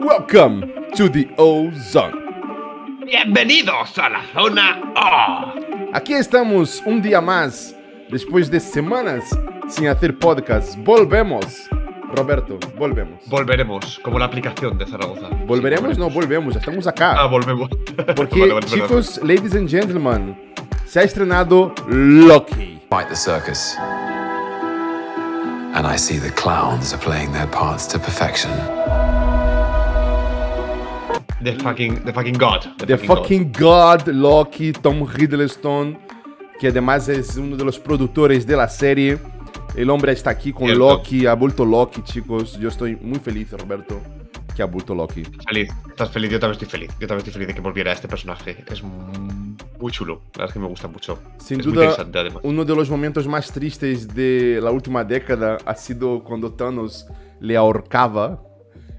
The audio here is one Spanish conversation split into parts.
Welcome to the Ozone. Bienvenidos a la zona O. Aquí estamos un día más. Después de semanas sin hacer podcast, volvemos. Roberto, volvemos. Volveremos, como la aplicación de Zaragoza. ¿Volveremos? No, volvemos, estamos acá. Ah, volvemos. Porque, chicos, ladies and gentlemen, se ha estrenado Loki. Fight the circus. And I see the clowns are playing their parts to perfection. The fucking, the fucking God. The, fucking, God. Loki, Tom Hiddleston, que además es uno de los productores de la serie. El hombre está aquí con Loki, ha vuelto Loki, chicos. Yo estoy muy feliz, Roberto, que ha vuelto Loki. Feliz, estás feliz, yo también estoy feliz. Yo también estoy feliz de que volviera este personaje. Es muy chulo, la verdad es que me gusta mucho. Sin duda, uno de los momentos más tristes de la última década ha sido cuando Thanos le ahorcaba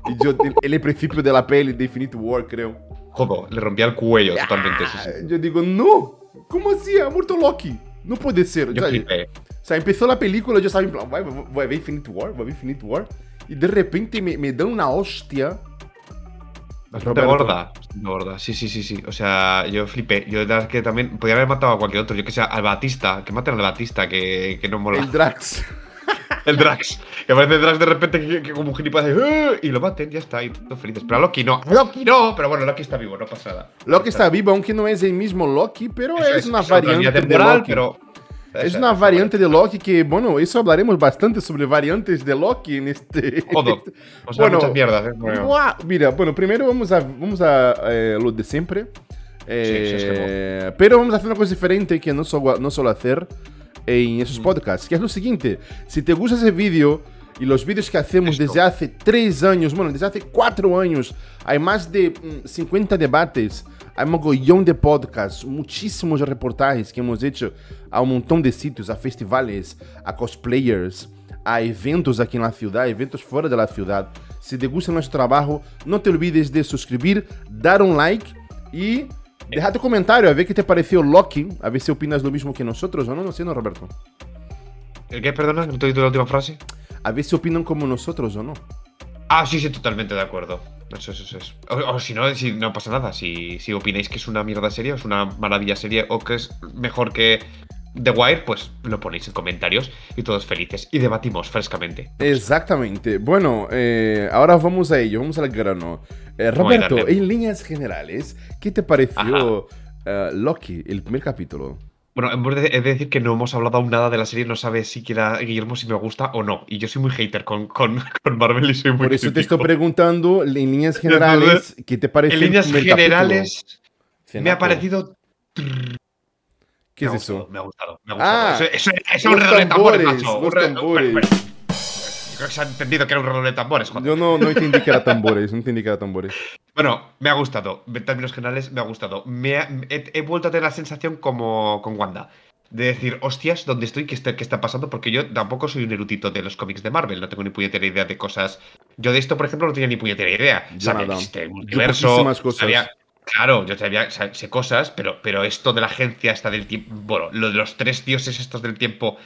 y Yo, en el principio de la peli de Infinite War, creo. Joder, le rompía el cuello ah, totalmente. Yo digo, no, ¿cómo hacía? Ha muerto Loki. No puede ser. Yo o, sea, o sea, empezó la película, yo estaba en plan, voy, a ver Infinite War, voy a ver Infinite War. Y de repente me, dan una hostia. Bastante gorda, gorda, sí, sí, sí, sí. O sea, yo flipé. Yo de verdad que también podría haber matado a cualquier otro. Yo que sea al Batista, que maten al Batista, que, que no mola. El Drax el Drax. Que aparece Drax de repente como un gilipollas ah", y lo maten, ya está, y todos felices. Pero Loki no, Loki no, pero bueno, Loki está vivo, no pasa nada. Loki está, vivo, aunque no es el mismo Loki, pero es, una variante de Loki. Pero es una variante de Loki que, bueno, eso hablaremos bastante sobre variantes de Loki en este... O sea, bueno, muchas mierdas. Eh, mira, bueno, primero vamos a, vamos a eh, lo de siempre. Eh, sí, pero vamos a hacer una cosa diferente que no solo, no solo hacer. en esos mm. podcasts, que es lo siguiente, si te gusta ese vídeo y los vídeos que hacemos Esto. desde hace tres años, bueno, desde hace cuatro años, hay más de 50 mm, debates, hay mogollón de podcasts, muchísimos reportajes que hemos hecho a un montón de sitios, a festivales, a cosplayers, a eventos aquí en la ciudad, eventos fuera de la ciudad. Si te gusta nuestro trabajo, no te olvides de suscribir, dar un like y Deja tu comentario a ver qué te pareció Loki, a ver si opinas lo mismo que nosotros o no, no sé, ¿no, Roberto? ¿El qué? Perdona, no te he dicho la última frase. A ver si opinan como nosotros o no. Ah, sí, sí, totalmente de acuerdo. Eso, eso, eso. O, si no, si no pasa nada. Si, si opináis que es una mierda serie, es una maravilla serie, o que es mejor que The Wire, pues lo ponéis en comentarios y todos felices y debatimos frescamente. Exactamente. Bueno, eh, ahora vamos a ello, vamos al grano. Eh, Roberto, en líneas generales, ¿qué te pareció eh, Loki, el primer capítulo? Bueno, es decir que no hemos hablado aún nada de la serie, no sabe siquiera Guillermo si me gusta o no. Y yo soy muy hater con, con, Marvel y soy muy Por eso te estoy preguntando, en líneas generales, ¿qué te pareció? En líneas generales, me ha parecido ¿Qué me es eso? Me ha gustado, me ha gustado. Ah, eso, es un redoble de tambores, macho. Un yo creo que se ha entendido que era un redoble de tambores, Yo no, no entendí que era tambores, no entendí que era tambores. Bueno, me ha gustado. También los generales, me ha gustado. Me he, vuelto a tener la sensación como con Wanda. De decir, hostias, ¿dónde estoy? ¿Qué está, pasando? Porque yo tampoco soy un erudito de los cómics de Marvel. No tengo ni puñetera idea de cosas. Yo de esto, por ejemplo, no tenía ni puñetera idea. Yo sabía el universo. cosas. Claro, yo sabía, sé cosas, pero, pero esto de la agencia está del tiempo. Bueno, lo de los tres dioses estos del tiempo.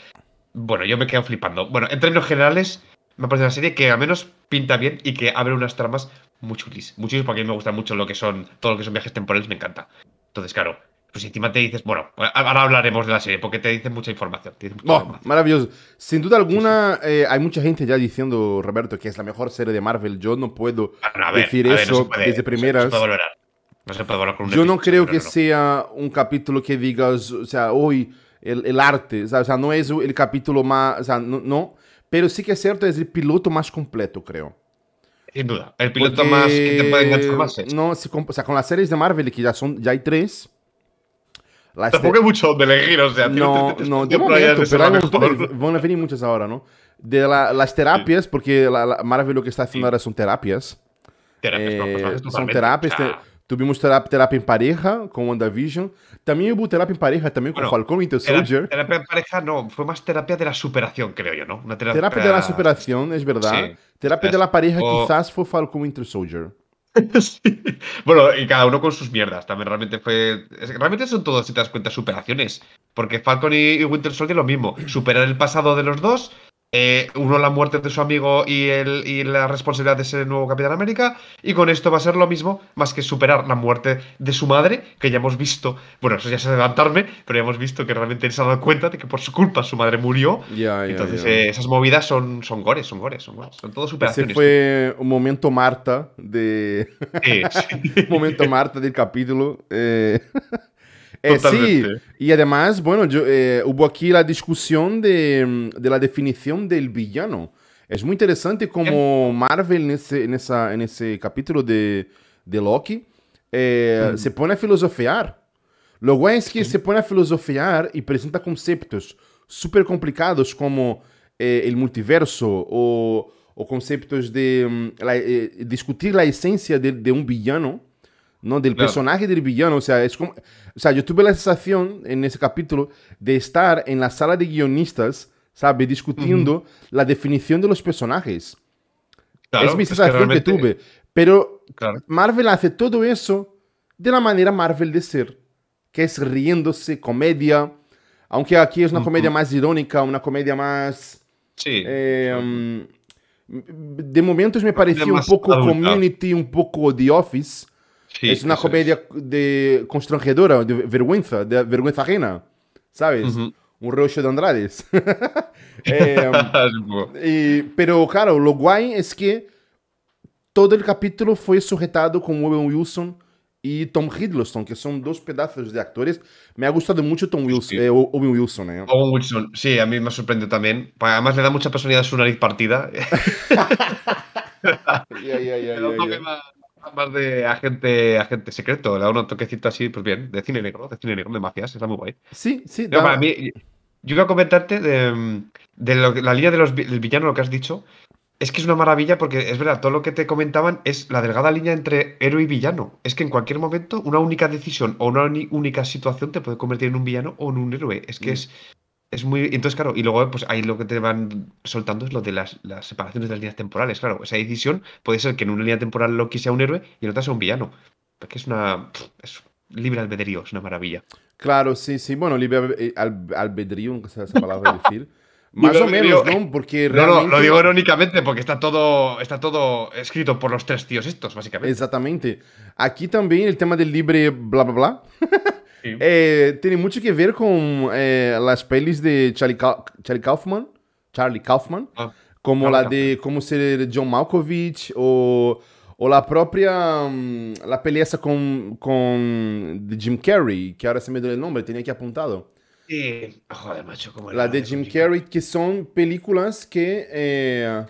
Bueno, yo me quedo flipando. Bueno, en términos generales, me parece una serie que al menos pinta bien y que abre unas tramas muy chulis. Muchísimo, porque a mí me gusta mucho lo que son, todo lo que son viajes temporales, me encanta. Entonces, claro, pues encima te dices, bueno, ahora hablaremos de la serie, porque te dicen mucha información. Maravilloso. Sin duda alguna, eh, hay mucha gente ya diciendo, Roberto, que es la mejor serie de Marvel. Yo no puedo decir eso desde primeras. Yo no creo que sea un capítulo que digas, o sea, hoy el, arte, o sea, no es el capítulo más, o sea, no, pero sí que es cierto, es el piloto más completo, creo. Sin duda, el piloto más que te puede enganchar más. No, o sea, con las series de Marvel, que ya, son, ya hay tres. Tampoco de... hay mucho de elegir, o sea, no, no, de momento, pero van a venir muchas ahora, ¿no? De las terapias, porque la, Marvel lo que está haciendo ahora son terapias. Terapias, no, pues, eh, son terapias. Tuvimos terapia en pareja con WandaVision. También hubo terapia en pareja también con Falcon y Soldier. Terapia en pareja no, fue más terapia de la superación, creo yo, ¿no? Una terapia... de la superación, es verdad. Terapia de la pareja quizás fue Falcon y Soldier. Bueno, y cada uno con sus mierdas. También realmente fue. Realmente son todos si te das cuenta, superaciones. Porque Falcon y Winter Soldier es lo mismo. Superar el pasado de los dos, eh, uno la muerte de su amigo y, el, y la responsabilidad de el nuevo Capitán América. Y con esto va a ser lo mismo, más que superar la muerte de su madre, que ya hemos visto, bueno, eso ya es adelantarme, pero ya hemos visto que realmente él se ha dado cuenta de que por su culpa su madre murió. Entonces eh, esas movidas son, son gores, son gores, son gores, son todo superaciones. Ese fue un momento Marta de... momento Marta del capítulo. Eh, sim eh, sí, y además, bueno, yo, eh, hubo aquí la discusión de, mm, de, la definición del villano. Es muy interesante como Marvel en ese, en esa, en ese capítulo de, de Loki eh, mm. se pone a filosofar. Lo bueno es que se pone a filosofar y presenta conceptos súper complicados como eh, el multiverso o, o conceptos de mm, la, eh, discutir la esencia de, de un villano ¿no? Del personaje del villano. O sea, es como. sea, yo tuve la sensación en ese capítulo de estar en la sala de guionistas, ¿sabes? Discutiendo la definición de los personajes. es mi sensación que, tuve. Pero Marvel hace todo eso de la manera Marvel de ser, que es riéndose, comedia. Aunque aquí es una comedia más irónica, una comedia más. Sí. Eh, mm, de momentos me pareció un poco community, un poco The Office es una comedia de constrangedora, de vergüenza, de vergüenza ajena, ¿sabes? Un rollo de Andrades. Eh, pero claro, lo guay es que todo el capítulo fue sujetado con Owen Wilson y Tom Hiddleston, que son dos pedazos de actores. Me ha gustado mucho Tom Wilson, eh, Owen Wilson. Eh. Owen Wilson, sí, a mí me sorprende también. Pues, además le da mucha personalidad a su nariz partida más de agente, agente secreto, le da un toquecito así, pues bien, de cine negro, de cine negro, de mafias, está muy guay. Sí, sí. yo iba a comentarte de, la línea del villano, lo que has dicho. Es que es una maravilla porque es verdad, todo lo que te comentaban es la delgada línea entre héroe y villano. Es que en cualquier momento una única decisión o una única situación te puede convertir en un villano o en un héroe. Es que mm. es es muy. Entonces, claro, y luego, pues ahí lo que te van soltando es lo de las, las separaciones de las líneas temporales. Claro, esa decisión puede ser que en una línea temporal Loki sea un héroe y en otra sea un villano. Porque es una. libre albedrío, es una maravilla. Claro, sí, sí. Bueno, libre eh, albedrío, esa palabra decir. Más o menos, ¿no? Eh, porque realmente... No, lo digo irónicamente porque está todo, está todo escrito por los tres tíos estos, básicamente. Exactamente. Aquí también el tema del libre bla, bla, bla. Sí. É, muito tiene que ver com é, as las pelis de Charlie, Ka Charlie Kaufman, Charlie Kaufman, ah, como a de como ser John Malkovich ou ou a própria a la peli com de Jim Carrey, que agora se me deu o nome, tinha que apuntado. Sim. joder, macho, como de Jim Carrey, que são películas que eh,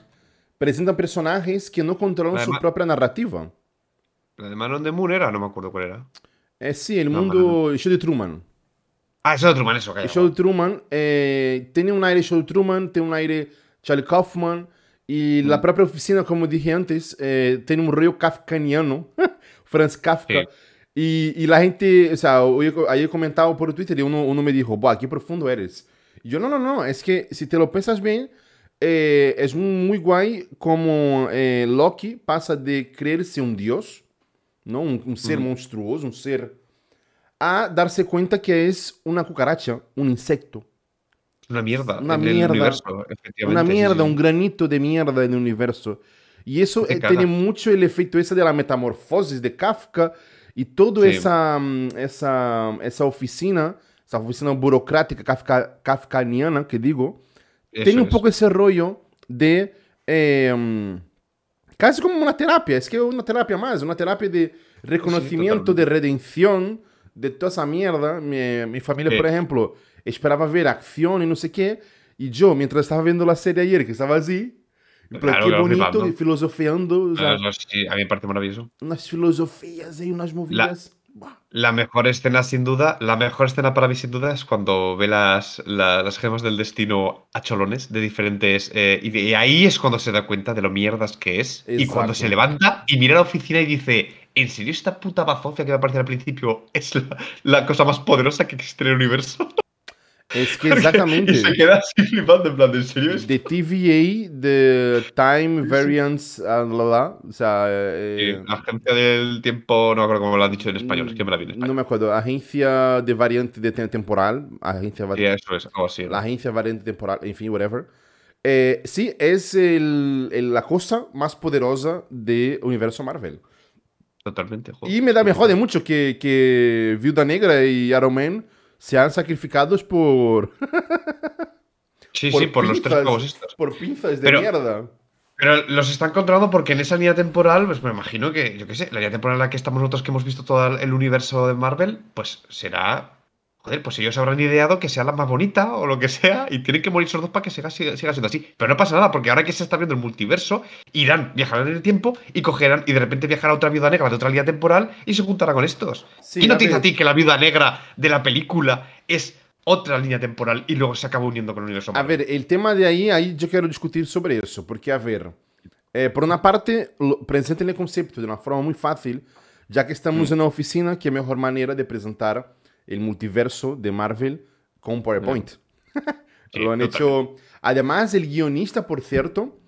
personagens que não controlam sua própria narrativa. La de Manon de Moon era, não me acuerdo qual era. Eh, sí, el mundo. show de Truman. Ah, show de Truman, eso, eh, El show de Truman. tiene un aire show de Truman, tiene un aire Charlie Kaufman. Y mm. la propia oficina, como dije antes, eh, tiene un río kafkaniano, Franz Kafka. Y, la gente, o sea, ayer comentaba por Twitter y uno, me dijo, ¡buah, qué profundo eres! Y yo, no, no, no, es que si te lo piensas bien, es muy guay como Loki pasa de creerse un dios um ser uhum. monstruoso, um ser... A darse cuenta que é uma cucaracha, um insecto. uma mierda. Uma mierda. El granito de mierda no universo. e isso tem muito o el efecto ese de la metamorfosis de Kafka e toda essa mm, essa essa oficina, essa oficina burocrática kafka, kafkaniana que digo, tem um pouco esse rollo de... Eh, Casi como una terapia, es que una terapia más, una terapia de reconocimiento, sí, de redención, de toda esa mierda. Mi, mi familia, sí. por ejemplo, esperaba ver acción y no sé qué, y yo, mientras estaba viendo la serie ayer, que estaba así, en plan, claro, qué bonito, y filosofiando. O sea, no, no, sí, a mí me parece maravilloso. Unas filosofías y unas movidas. La La mejor escena, sin duda, la mejor escena para mí, sin duda, es cuando ve las, las gemas del destino a cholones de diferentes. Eh, y, ahí es cuando se da cuenta de lo mierdas que es. Y cuando se levanta y mira la oficina y dice: ¿En serio esta puta bazofia que me apareció al principio es la, la cosa más poderosa que existe en el universo? Es que exactamente. se queda así flipando, en plan, ¿en serio? De TVA, de Time Variance, ah, la bla, o sea... Eh, agencia del tiempo, no me acuerdo cómo lo han dicho en español, es que me No me acuerdo, agencia de variante de temporal, agencia variante... Sí, eso es, oh, La agencia variante temporal, en fin, whatever. Eh, sí, es el, la cosa más poderosa del universo Marvel. Totalmente, joder. Y me, da, me jode mucho que, que Viuda Negra y Iron Man han sacrificados por. sí, por sí, por los tres juegos estos. Por pinzas de mierda. Pero los están controlando porque en esa línea temporal, pues me imagino que, yo qué sé, la línea temporal en la que estamos nosotros que hemos visto todo el universo de Marvel, pues será Joder, pues ellos habrán ideado que sea la más bonita o lo que sea, y tienen que morir esos dos para que siga, siendo así. Pero no pasa nada, porque ahora que se está viendo el multiverso, irán, viajarán en el tiempo y cogerán, y de repente viajará otra viuda negra de otra línea temporal y se juntará con estos. ¿Y no te dice a ti que la viuda negra de la película es otra línea temporal y luego se acaba uniendo con el universo? A ver, el tema de ahí, ahí yo quiero discutir sobre eso, porque a ver, eh, por una parte, presenten el concepto de una forma muy fácil, ya que estamos mm. en una oficina, que es mejor manera de presentar el multiverso de Marvel con PowerPoint. Lo han hecho. Además, el guionista, por cierto,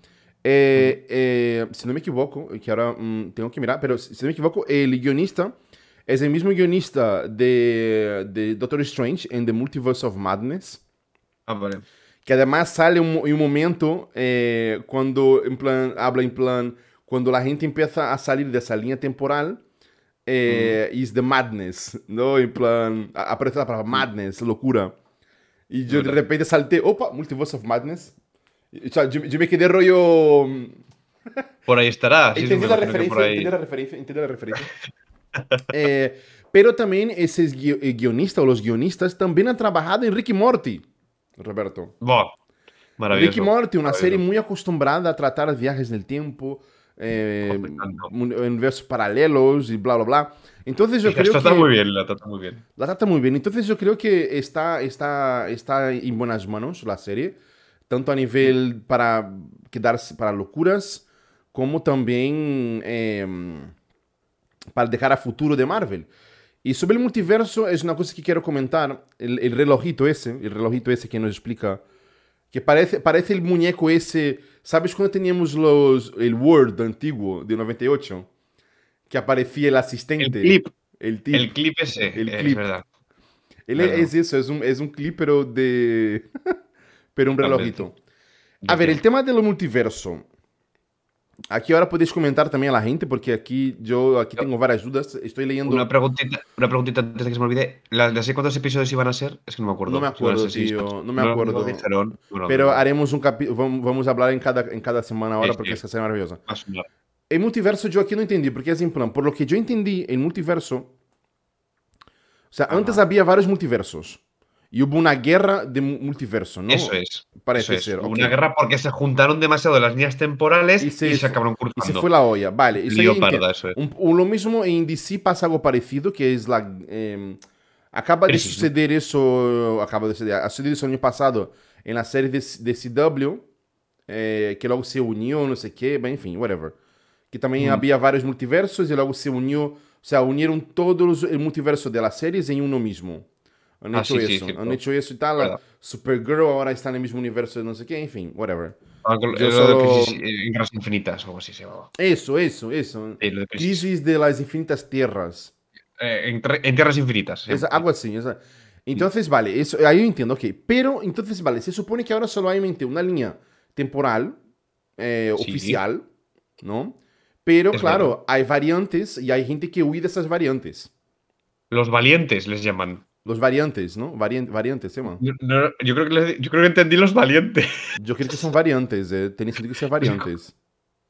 eh, eh, si no me equivoco, que ahora mm, tengo que mirar, pero si, no me equivoco, el guionista es el mismo guionista de, Doctor Strange en The Multiverse of Madness. Ah, vale. Que además sale un, un momento eh, cuando en plan, habla en plan, cuando la gente empieza a salir de esa línea temporal, is eh, the madness, ¿no? En plan, aparece la palabra madness, locura. Y yo de repente salté, opa, Multiverse of Madness. O sea, yo, me quedé rollo... Mm, por ahí estará. la referencia, ahí. la referencia, la referencia, eh, pero también ese eh, guionista o los guionistas también han trabajado en Ricky Morty, Roberto. Wow. Maravilloso. Ricky Morty, una serie muy acostumbrada a tratar viajes del tiempo, eh, universos paralelos y bla, bla, bla. Entonces yo creo que... muy bien, la trata muy bien. La trata muy bien. Entonces yo creo que está, está, está en buenas manos la serie, tanto a nivel para quedarse para locuras, como también em, para dejar a futuro de Marvel. Y sobre el multiverso es una cosa que quiero comentar, el, el relojito ese, el relojito ese que nos explica que parece, parece el muñeco ese. ¿Sabes cuando teníamos los, el Word antiguo de 98? Que aparecía el asistente. El clip. El, clip ese. El clip. Es verdad. Él es eso, es un, es un clip, pero de. pero un relojito. A ver, el tema de lo multiverso. Aquí ahora podéis comentar también a la gente, porque aquí yo aquí tengo varias dudas. Estoy leyendo. Una preguntita, una preguntita antes de que se me olvide. ¿Las, las cuántos episodios iban a ser? Es que no me acuerdo. No me acuerdo, tío. no me acuerdo. Pero haremos un capítulo. Vamos a hablar en cada, en cada semana ahora, porque es que es maravillosa. El multiverso yo aquí no entendí, porque es en plan. Por lo que yo entendí, el multiverso. O sea, antes había varios multiversos. Y hubo una guerra de multiverso, ¿no? Eso es. Parece ser. una guerra porque se juntaron demasiado las líneas temporales y se, acabaron cruzando. Y se fue la olla, vale. Y eso un, lo mismo en DC pasa algo parecido, que es la... Em, acaba de suceder eso... Acaba de suceder... Ha sucedido eso el año pasado en la serie de, CW, eh, que luego se unió, no sé qué, fin whatever. Que también mm. había varios multiversos y luego se unió... O sea, unieron todos el multiverso de las series en uno mismo. Han ah, hecho eso, han hecho eso y tal. Supergirl ahora está en el mismo universo de no sé qué, en fin, whatever. Ah, yo eh, Infinitas, o así se llamaba. Eso, eso, eso. de crisis. de las Infinitas Tierras. Eh, en, Tierras Infinitas. algo así, Entonces, vale, eso, ahí yo entiendo, ok. Pero, entonces, vale, se supone que ahora solo hay una línea temporal, eh, oficial, ¿no? Pero, claro, hay variantes y hay gente que huye de esas variantes. Los valientes les llaman. Los variantes, ¿no? variantes, tema. yo, creo que yo creo que entendí los valientes. Yo creo que son variantes, eh. sentido que sean variantes.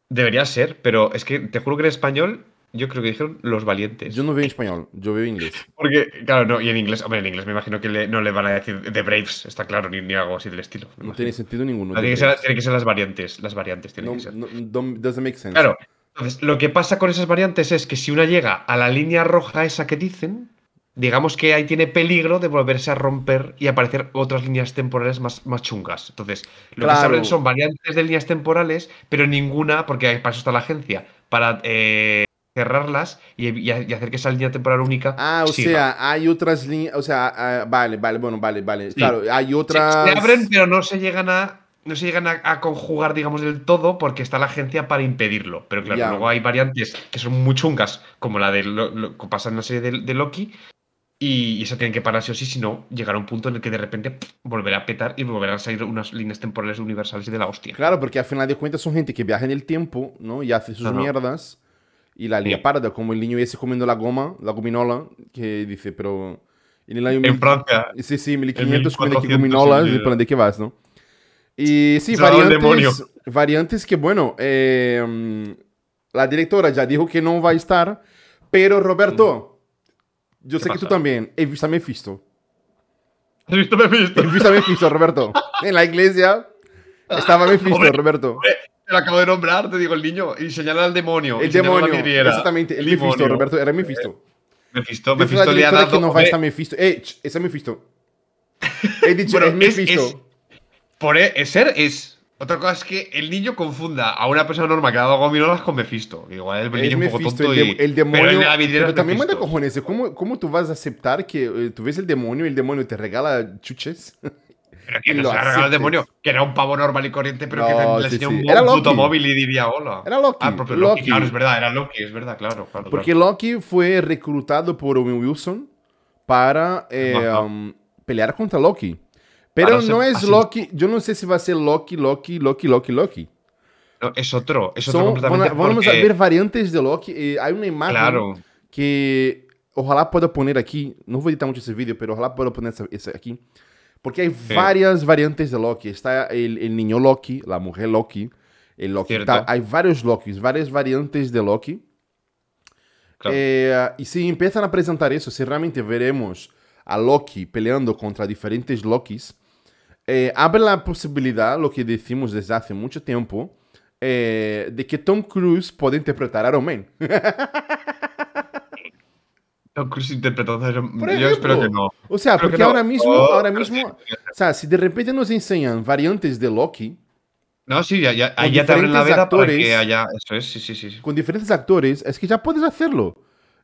Debería ser, pero es que te juro que en español yo creo que dijeron los valientes. Yo no veo en español, yo veo en inglés. Porque, claro, no, y en inglés, hombre, en inglés me imagino que no le van a decir The Braves, está claro, ni, algo así del estilo. No tiene sentido ninguno. Tienen que, ser, las variantes, las variantes tienen que ser. No, doesn't make sense. Claro, entonces lo que pasa con esas variantes es que si una llega a la línea roja esa que dicen, digamos que ahí tiene peligro de volverse a romper y aparecer otras líneas temporales más, más chungas. Entonces, lo que se abren son variantes de líneas temporales, pero ninguna, porque para eso está la agencia, para eh, cerrarlas y, hacer que esa línea temporal única. Ah, o sea, hay otras líneas, o sea, ah, vale, vale, bueno, vale, vale. Claro, hay otras. Se, se, abren, pero no se llegan a. No se llegan a, conjugar, digamos, del todo porque está la agencia para impedirlo. Pero claro, luego hay variantes que son muy chungas, como la de lo, que pasa en la serie de Loki, y eso tiene que pararse o sí, si no, a un punto en el que de repente volverá a petar y volverán a salir unas líneas temporales universales de la hostia. Claro, porque al final de cuentas son gente que viaja en el tiempo, ¿no? Y hace sus mierdas y la línea parda, como el niño ese comiendo la goma, la gominola, que dice, pero... En, el Francia. Sí, sí, 1500 gominolas, ¿de qué vas, no? Y sí, variantes, variantes que, bueno, eh, la directora ya dijo que no va a estar, pero Roberto... Yo sé que tú también. He visto a Mephisto. he visto a Mephisto? He visto a Mephisto, Roberto. en la iglesia estaba Mephisto, Roberto. te lo acabo de nombrar, te digo el niño. Y señala al demonio. El demonio. Exactamente, el, Mephisto, Roberto. Era eh, Mephisto. Mephisto, Mephisto, le ha dado. Que nos va estar Mephisto. Eh, es es Mephisto. He dicho, es Mephisto. por e, ser es otra cosa es que el niño confunda a una persona normal que ha dado gominolas con Mephisto. Igual el niño es un poco tonto el, y, el demonio. Pero, también manda cojones. ¿eh? ¿Cómo, ¿Cómo tú vas a aceptar que eh, tú ves el demonio y el demonio te regala chuches? Pero que no se el demonio, que era un pavo normal y corriente, pero que le enseñó un, un móvil y diría hola. Era ah, Loki. Claro, es verdad, era Loki, es verdad, claro. Porque Loki fue reclutado por Owen Wilson para eh, um, pelear contra Loki. Pero no es Loki, yo no sé si va a ser Loki, Loki, Loki, Loki, Loki. No, es otro, es otro Son, completamente. Vamos porque... a ver variantes de Loki. Eh, hay una imagen claro. que ojalá pueda poner aquí. No voy a editar mucho ese vídeo, pero ojalá pueda poner esa, esa aquí. Porque hay sí. varias variantes de Loki. Está el, el, niño Loki, la mujer Loki, el Loki. Está, hay varios varias variantes de Loki. Claro. Eh, y si empiezan a presentar eso, si realmente veremos a Loki peleando contra diferentes Lokis, eh, abre la posibilidad, lo que decimos desde hace mucho tiempo, eh, de que Tom Cruise puede interpretar a Romain. Tom Cruise interpretó a Iron Yo espero que no. O sea, porque ahora mismo, oh, ahora mismo, o sea, si de repente nos enseñan variantes de Loki, no, sí, ya, ya, ya la actores, para Eso es, sí, sí, sí. Con diferentes actores, es que ya puedes hacerlo.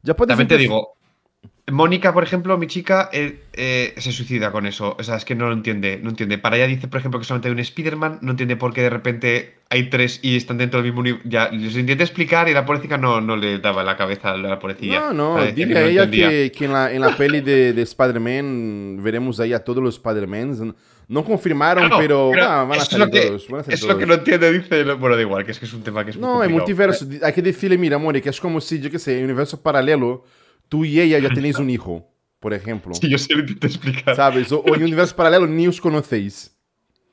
Ya puedes También te digo, Mónica, por ejemplo, mi chica, eh, eh, se suicida con eso. O sea, es que no lo entiende, no entiende. Para ella dice, por ejemplo, que solamente hay un Spider-Man, no entiende por qué de repente hay tres y están dentro del mismo universo. Ya, les intenté explicar y la policía no, no le daba la cabeza a la policía. No, no, dile a ella que, en la, en la peli de, de Spider-Man veremos ahí a todos los Spider-Mans. No confirmaron, pero, ah, van, a salir que, todos, es lo que no entiende, dice. Bueno, da igual, que es que es un tema que es. No, es multiverso. Hay que decirle, mira, Mónica, que es como si, yo qué sé, universo paralelo. Tú y ella ya tenéis un hijo, por ejemplo. Sí, yo sé que que te explicar. Sabes? O en un universo paralelo, ni os conocéis.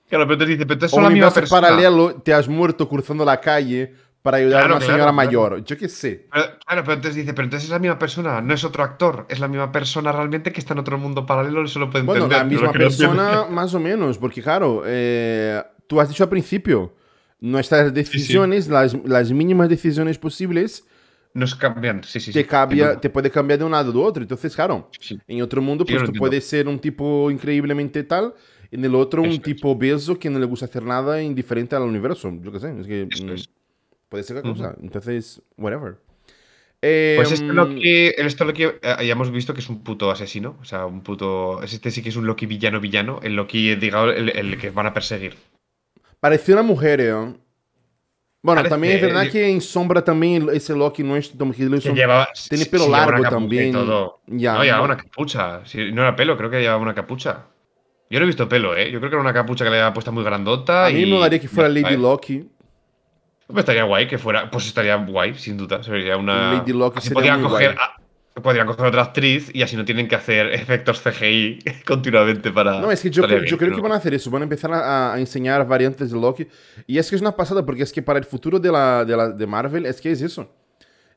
Claro, pero te dice, pero tú eres o universo paralelo, te has muerto cruzando la calle para ayudar a una señora mayor. Yo qué sé. claro, pero entonces dice, pero entonces es la misma persona, no es otro actor, es la misma persona realmente que está en otro mundo paralelo, eso lo puede entender. Bueno, la misma persona más o menos, porque claro, eh, tú has dicho al principio, nuestras decisiones, Las, las, mínimas decisiones posibles, nos cambian, sí, sí. Te, cambia, te puede cambiar de un lado o otro. Entonces, claro, en otro mundo, pues tú puedes ser un tipo increíblemente tal, en el otro, un tipo obeso que no le gusta hacer nada indiferente al universo. Yo qué sé, es que mm, puede ser cualquier cosa. Entonces, whatever. pues este es lo que, esto eh, lo que hayamos visto que es un puto asesino. O sea, un puto. Este sí que es un Loki villano villano. El Loki, digamos, el, que van a perseguir. Pareció una mujer, ¿eh? Bueno, también es verdad que en sombra también ese Loki no es Tom Hiddleston llevaba, tiene pelo largo también. no, llevaba una capucha. Si no era pelo, creo que llevaba una capucha. Yo no he visto pelo, ¿eh? Yo creo que era una capucha que le había puesto muy grandota. A mí y... me daría que fuera Lady ¿eh? Loki. estaría guay que fuera. Pues estaría guay, sin duda. Sería una. Lady Loki sería muy guay. Podrían coger otra actriz y así no tienen que hacer efectos CGI continuamente para. No, es que yo, yo creo que van a hacer eso. Van a empezar a, a, enseñar variantes de Loki. Y es que es una pasada, porque es que para el futuro de, la, de, Marvel es que es eso.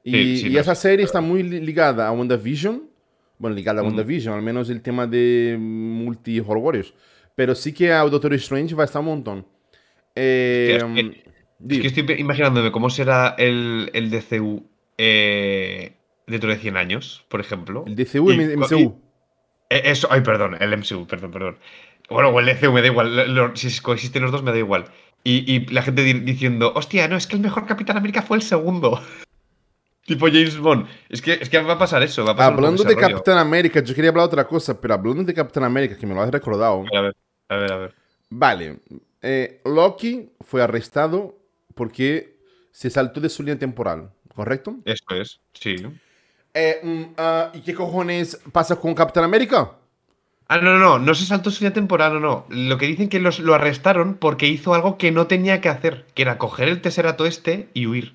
Y, y esa serie está muy ligada a WandaVision. Bueno, ligada a mm. WandaVision, Vision al menos el tema de multi Pero sí que a Doctor Strange va a estar un montón. Em, es, que, estoy imaginándome cómo será el, el DCU. Eh, dentro de 100 años, por ejemplo. El DCU y el MCU. E, eso, ay, perdón, el MCU, perdón, perdón. Bueno, o el DCU me da igual, si coexisten los dos me da igual. Y, la gente diciendo, hostia, no, es que el mejor Capitán América fue el segundo. tipo James Bond. Es que, es que va a pasar eso. Va a pasar hablando de Capitán América, yo quería hablar otra cosa, pero hablando de Capitán América, que me lo has recordado. A ver, a ver, a ver. Vale. Eh, Loki fue arrestado porque se saltó de su línea temporal, ¿correcto? Eso es, sí. Eh, mm, ah, ¿Y qué cojones pasa con Capitán América? Ah, no, no, no, no se saltó su temporal, no, no. Lo que dicen que lo arrestaron porque hizo algo que no tenía que hacer, que era coger el teserato este y huir.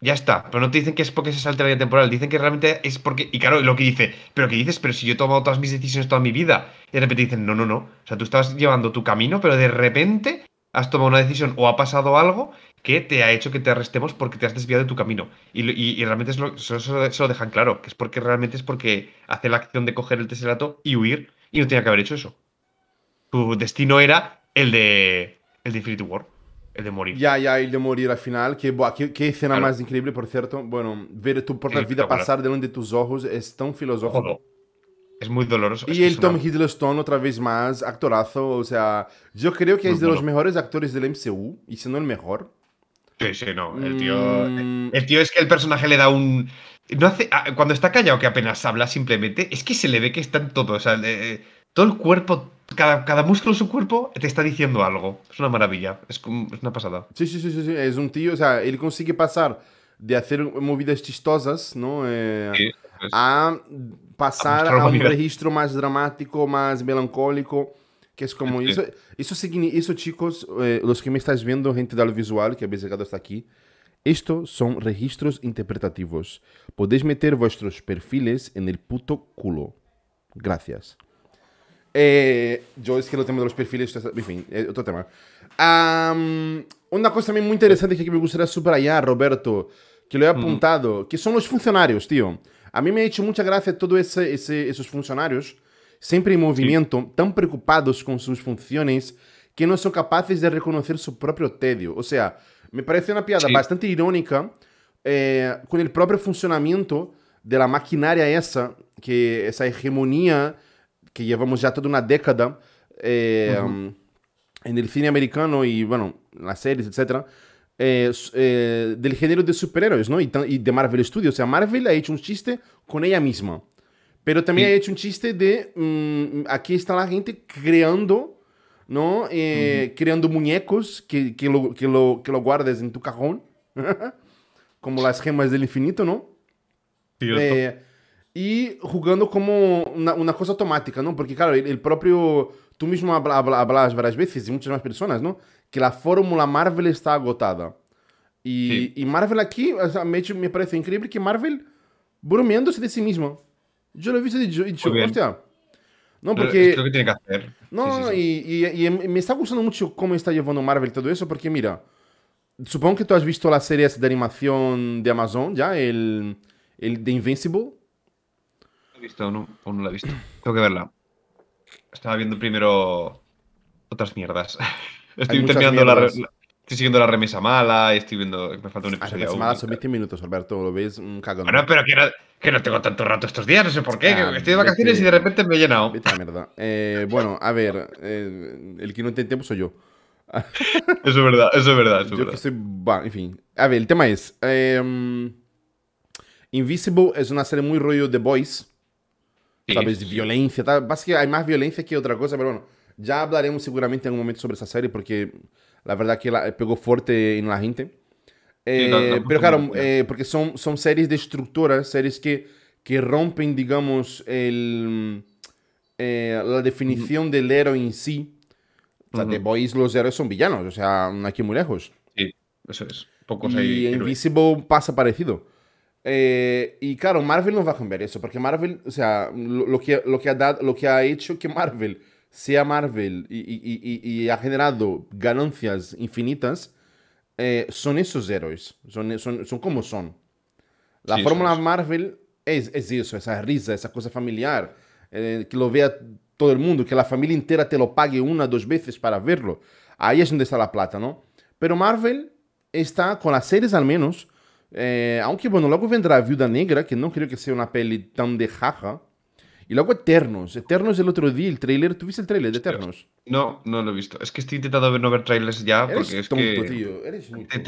Ya está, pero no te dicen que es porque se salte la temporal, dicen que realmente es porque... Y claro, lo que dice, pero que dices, pero si yo he tomado todas mis decisiones toda mi vida, y de repente dicen, no, no, no, o sea, tú estabas llevando tu camino, pero de repente has tomado una decisión o ha pasado algo que te ha hecho que te arrestemos porque te has desviado de tu camino. Y, realmente eso, se lo dejan claro, que es porque realmente es porque hace la acción de coger el teselato y huir y no tenía que haber hecho eso. Tu destino era el de, el Infinity War. El de morir. Ya, ya, el de morir al final. Que, escena más increíble, por cierto. Bueno, ver tu propia vida pasar delante de tus ojos es tan filosófico. Es muy doloroso. Y el Tom Hiddleston, otra vez más, actorazo. O sea, yo creo que es de los mejores actores del MCU, y siendo el mejor. Sí, sí, no. El tío, mm. el tío es que el personaje le da un. No hace, ah, cuando está callado, que apenas habla simplemente, es que se le ve que está en todo. O sea, todo el cuerpo, cada, cada músculo de su cuerpo te está diciendo algo. Es una maravilla. Es, una pasada. Sí, sí, sí, sí, Es un tío, o sea, él consigue pasar de hacer movidas chistosas, ¿no? Eh, pues. A passar a, a registro mais dramático, mais melancólico, que é como isso. Isso significa, isso, chicos, eh, que me estáis viendo, gente de visual que habéis llegado hasta aqui, esto são registros interpretativos. Podes meter vuestros perfiles en el puto culo. Gracias. Eh, esqueci o tema de los perfiles, en eh, outro tema. Um, coisa também muito interessante que me gostaria de subrayar, Roberto, que eu he apuntado, que são os funcionários, tio. A mim me ha hecho graça todos esses ese, esos funcionarios, siempre en movimiento, preocupados com suas funções que não são capazes de reconhecer seu próprio tédio. Ou seja, me parece uma piada bastante irónica eh, o próprio funcionamento funcionamiento de la maquinaria essa, que essa hegemonia que levamos já toda uma década eh, uh -huh. cine americano e, bueno, nas séries, etc. Eh, eh, del género de superhéroes, ¿no? Y, de Marvel Studios. O sea, Marvel ha hecho un chiste con ella misma. Pero también ha hecho un chiste de mm, aquí está la gente creando, ¿no? Eh, creando muñecos que, lo, que, lo, guardes en tu cajón. como las gemas del infinito, ¿no? y jugando como una, cosa automática, ¿no? Porque, claro, el, propio. Tú mismo hablas varias veces y muchas más personas, ¿no? que la fórmula Marvel está agotada. Y, y Marvel aquí, me, parece increíble que Marvel bromeándose de sí mismo. Yo lo he visto y he dicho, hostia. No, porque... que tiene que hacer. No, y, em, me está gustando mucho cómo está llevando Marvel todo eso, porque mira, supongo que tú has visto las series de animación de Amazon, ya, el, el de Invincible. He visto, no, no la he visto. Tengo que verla. Estaba viendo primero otras mierdas. Estoy la, siguiendo la remesa mala, y estoy viendo. Me falta un episodio. La remesa mala son 20 minutos, Alberto, lo veis un cagón. Bueno, pero que no, que no, tengo tanto rato estos días, no sé por qué. Ah, estoy de vacaciones y de repente me he llenado. mierda. Eh, bueno, a ver, eh, el que no tiene tiempo pues, soy yo. eso es verdad, eso es verdad. Eso yo que en fin. A ver, el tema es. Em, Invisible es una serie muy rollo de Boys. ¿Sabes? Violencia, Básicamente hay más violencia que otra cosa, pero bueno. Ya hablaremos seguramente en algún momento sobre esa serie porque la verdad que la, pegó fuerte en la gente. Eh, pero claro, eh, porque son, son series de estructura, series que, que rompen, digamos, el, eh, la definición del héroe en sí. O sea, The Boys, los héroes son villanos, o sea, aquí muy lejos. Sí, eso es. Pocos y Invisible pasa parecido. y claro, Marvel no va a cambiar eso, porque Marvel, o sea, lo, que, lo, que ha dado, lo que ha hecho que Marvel sea Marvel y, ha generado ganancias infinitas, eh, son esos héroes, son, son, como son. La fórmula Marvel es, eso, esa risa, esa cosa familiar, eh, que lo vea todo el mundo, que la familia entera te lo pague una, dos veces para verlo. Ahí es donde está la plata, ¿no? Pero Marvel está con las series al menos. Eh, aunque bueno, luego vendrá Viuda Negra, que no creo que sea una peli tan de jaja. Y luego Eternos. Eternos el otro día, el trailer. ¿Tuviste el trailer de Eternos? No, no lo he visto. Es que estoy intentando no ver trailers ya porque es que.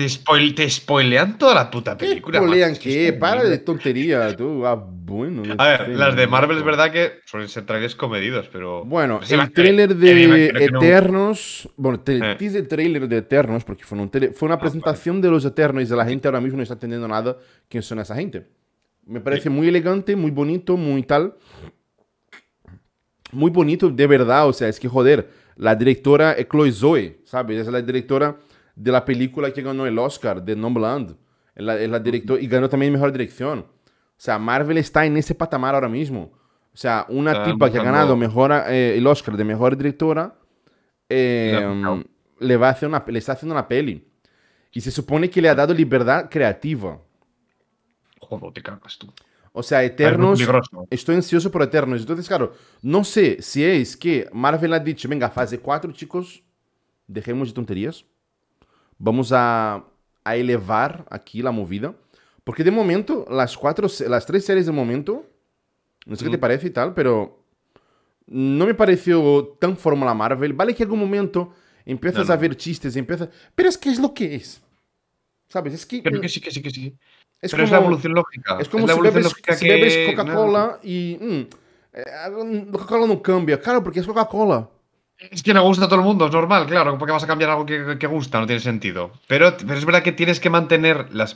te, spoilean toda la puta película. ¿Te spoilean qué? Para de tontería, tú. Ah, bueno. A ver, las de Marvel es verdad que suelen ser trailers comedidos, pero. Bueno, el trailer eh, de Eternos. Bueno, te eh. el trailer de Eternos porque fue, fue una ah, presentación de los Eternos y de la gente ahora mismo no está entendiendo nada quién son esa gente. Me parece muy elegante, muy bonito, muy tal muy bonito de verdad, o sea, es que joder, la directora es Chloe Zoe, ¿sabes? Es la directora de la película que ganó el Oscar, de Nomland Es la, directora y ganó también Mejor Dirección. O sea, Marvel está en ese patamar ahora mismo. O sea, una tipa que ha ganado mejor, eh, el Oscar de Mejor Directora em, le, va a hacer una, le está haciendo una peli. Y se supone que le ha dado libertad creativa. Joder, te cagas tú. O sea, Eternos. Estou ansioso por Eternos. Então, claro, não sei se é isso que Marvel ha dicho: venga, fase 4, chicos, deixemos de tonterias. Vamos a, a elevar aqui a movida. Porque de momento, as, quatro, as três séries de momento, não sei o que te mm. parece e tal, mas não me pareceu tão Fórmula Marvel. Vale que em algum momento empiezas não, não. a ver chistes, empiezas. mas es que es lo que es. ¿Sabes? Es que. Creo que sí, que sí, que sí. Es como, la evolución lógica. Es como si, bebes, Coca-Cola y. Mm, eh, Coca-Cola no cambia. Claro, porque es Coca-Cola. Es que no gusta a todo el mundo, es normal, claro, ¿Por qué vas a cambiar algo que, gusta, no tiene sentido. Pero, es verdad que tienes que mantener las,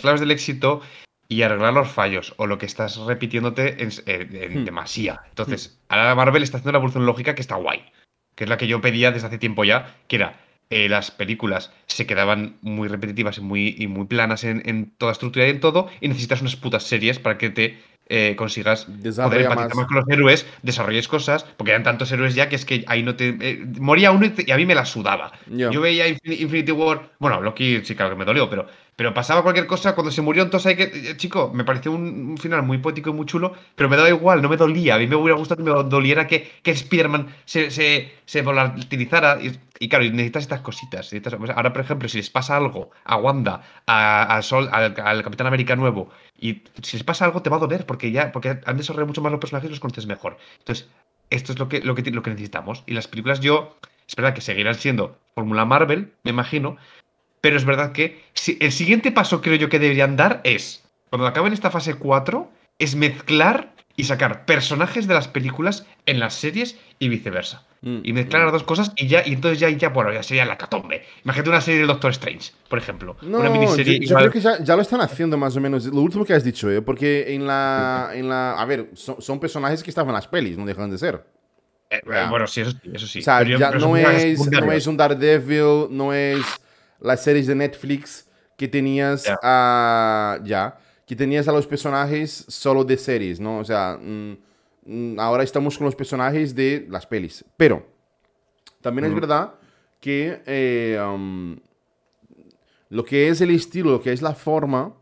claves del éxito y arreglar los fallos o lo que estás repitiéndote en, hmm. demasía. Entonces, hmm. ahora Marvel está haciendo una evolución lógica que está guay, que es la que yo pedía desde hace tiempo ya, que era eh, las películas se quedaban muy repetitivas y muy, y muy planas en, toda estructura y en todo, y necesitas unas putas series para que te eh, consigas poder empatizar más. con los héroes, desarrolles cosas, porque eran tantos héroes ya que es que ahí no te. Eh, moría uno y, a mí me la sudaba. Yo veía Infinity War, bueno, Loki sí, claro que me dolió, pero pero pasaba cualquier cosa, cuando se murió, entonces hay que. Eh, eh, chico, me pareció un, final muy poético y muy chulo, pero me daba igual, no me dolía. A mí me hubiera gustado que me doliera que, que se, volatilizara. Y, y, claro, necesitas estas cositas. ahora, por ejemplo, si les pasa algo a Wanda, a, Sol, al, Capitán América Nuevo, y si les pasa algo, te va a doler, porque ya porque han desarrollado mucho más los personajes y los conoces mejor. Entonces, esto es lo que, lo que, lo que necesitamos. Y las películas, yo. Es verdad que seguirán siendo Fórmula Marvel, me imagino, pero es verdad que el siguiente paso creo yo que deberían dar es, cuando acaben esta fase 4, es mezclar y sacar personajes de las películas en las series y viceversa. Mm, y mezclar mm. las dos cosas y ya, y entonces ya, ya, bueno, ya sería la catombe. Imagínate una serie del Doctor Strange, por ejemplo. No, una miniserie. Yo, creo que ya, lo están haciendo más o menos. Lo último que has dicho, ¿eh? porque en la, la. A ver, son, personajes que estaban en las pelis, no dejan de ser. Eh, bueno, sí, eso, sí. no, es, no es un Daredevil, no es las series de Netflix que tenías a, ya, que tenías a los personajes solo de series, ¿no? O sea, mm, mm, ahora estamos con los personajes de las pelis. Pero también es verdad que eh, um, lo que es el estilo, lo que es la forma,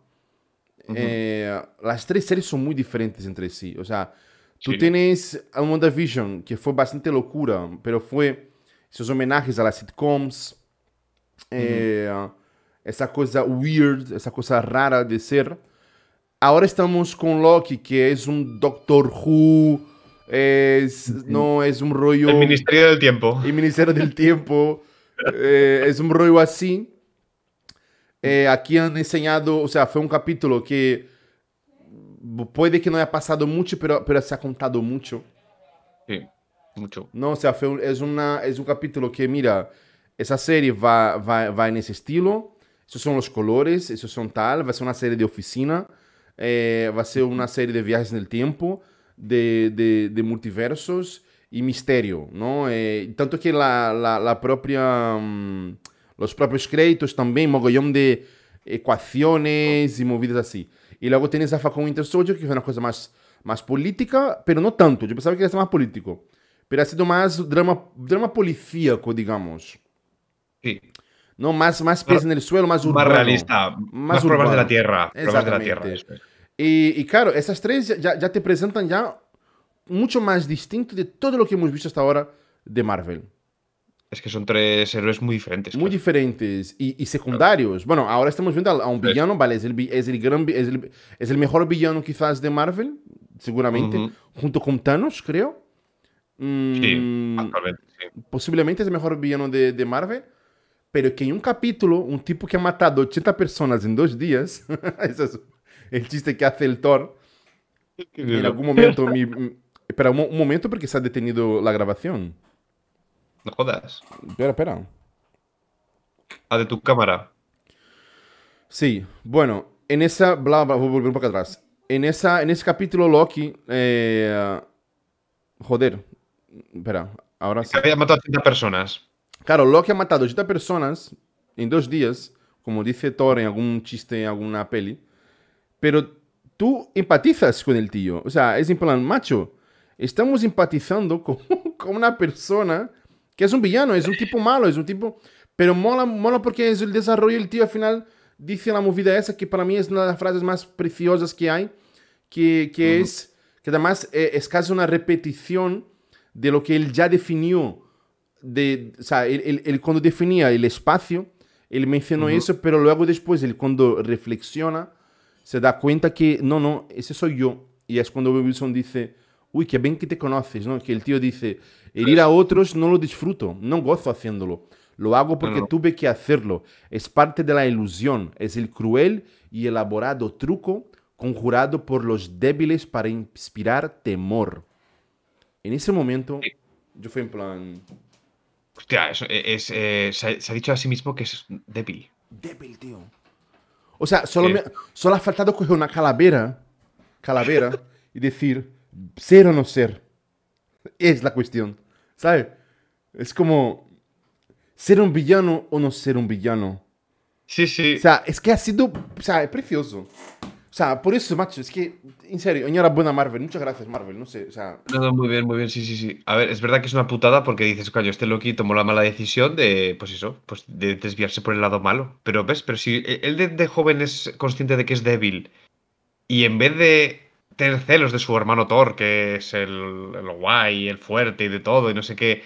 eh, las tres series son muy diferentes entre sí. O sea, tú tienes a Vision, que fue bastante locura, pero fue esos homenajes a las sitcoms, eh, esa cosa weird, esa cosa rara de ser. ahora estamos con Loki, que es un Doctor Who, no no un rollo... El Ministerio del tiempo El Ministerio del tiempo eh, es un rollo así eh, aquí han enseñado o sea, fue un capítulo que puede que no haya pasado mucho pero, pero se ha contado mucho sí, mucho No, o sea, un un capítulo que, mira, Essa série vai, vai, vai nesse estilo. Esses são os colores, esses são tal. Vai ser uma série de oficina. É, vai ser uma série de viagens no tempo, de, de, de multiversos e mistério, não? É, eh, tanto que a a a própria, um, os próprios créditos também, mogollão de equações e movidas assim. E logo tem essa facão Soldier, que foi uma coisa mais, mais política, mas não tanto. Eu pensava que ia ser mais político. Mas ha sido mais drama, drama policíaco, digamos. Sí. No, más, más pies en el suelo, más urbano. Más realista, más, más de la tierra. Y, y, claro, esas tres ya, ya, te presentan ya mucho más distinto de todo lo que hemos visto hasta ahora de Marvel. Es que son tres héroes muy diferentes. Muy diferentes y, y secundarios. Bueno, ahora estamos viendo a, un villano, es. vale, es el, es el gran, es el, es el mejor villano quizás de Marvel, seguramente, junto con Thanos, creo. sí, mm, sí. Posiblemente es el mejor villano de, de Marvel pero que en un capítulo un tipo que ha matado 80 personas en dos días, ese es el chiste que hace el Thor, en algún momento, espera un, momento porque se ha detenido la grabación. No jodas. Espera, espera. a ah, de tu cámara. Sí, bueno, en esa, bla, bla, voy a volver un poco atrás. En, esa, en ese capítulo Loki, eh, joder, espera, ahora sí. Había matado 80 personas. Claro, Loki ha matado a 80 personas en dos días, como dice Thor en algún chiste, en alguna peli, pero tú empatizas con el tío. O sea, es en plan, macho, estamos empatizando con, una persona que es un villano, es un tipo malo, es un tipo... Pero mola, mola porque es el desarrollo, el tío al final dice la movida esa, que para mí es una de las frases más preciosas que hay, que, es, que además eh, es casi una repetición de lo que él ya definió de, o sea, él, cuando definía el espacio, él mencionó eso, pero luego después, él cuando reflexiona, se da cuenta que, no, no, ese soy yo. Y es cuando Wilson dice, uy, qué bien que te conoces, ¿no? Que el tío dice, herir a otros no lo disfruto, no gozo haciéndolo. Lo hago porque tuve que hacerlo. Es parte de la ilusión, es el cruel y elaborado truco conjurado por los débiles para inspirar temor. En ese momento, yo fui en plan, Hostia, e, eh, se, ha dicho a sí mismo que es débil. Débil, tío. O sea, solo, solo ha faltado coger una calavera, calavera, y decir, ser o no ser. Es la cuestión, ¿sabes? Es como, ser un villano o no ser un villano. Sí, sí. O sea, es que ha sido, o sea, es precioso. O sea, por eso, macho, es que, en serio, buena Marvel, muchas gracias Marvel, no sé, o sea... No, no, muy bien, muy bien, sí, sí, sí. A ver, es verdad que es una putada porque dices, coño, este Loki tomó la mala decisión de, pues eso, pues de desviarse por el lado malo. Pero, ¿ves? Pero si e-, él de, joven es consciente de que es débil y en vez de tener celos de su hermano Thor, que es el, el guay, el fuerte y de todo y no sé qué,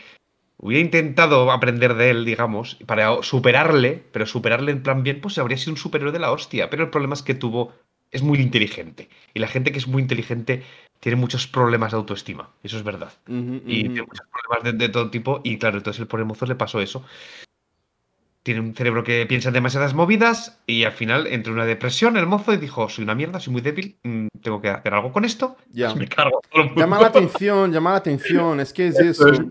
hubiera intentado aprender de él, digamos, para superarle, pero superarle en plan bien, pues habría sido un superhéroe de la hostia. Pero el problema es que tuvo es muy inteligente. Y la gente que es muy inteligente tiene muchos problemas de autoestima, eso es verdad. y tiene muchos problemas de, todo tipo. Y claro, entonces el pobre mozo le pasó eso. Tiene un cerebro que piensa en demasiadas movidas y al final en una depresión el mozo y dijo, soy una mierda, soy muy débil, mm, tengo que hacer algo con esto. Ya. Pues me cargo Llama la atención, llama la atención, es que es eso. es,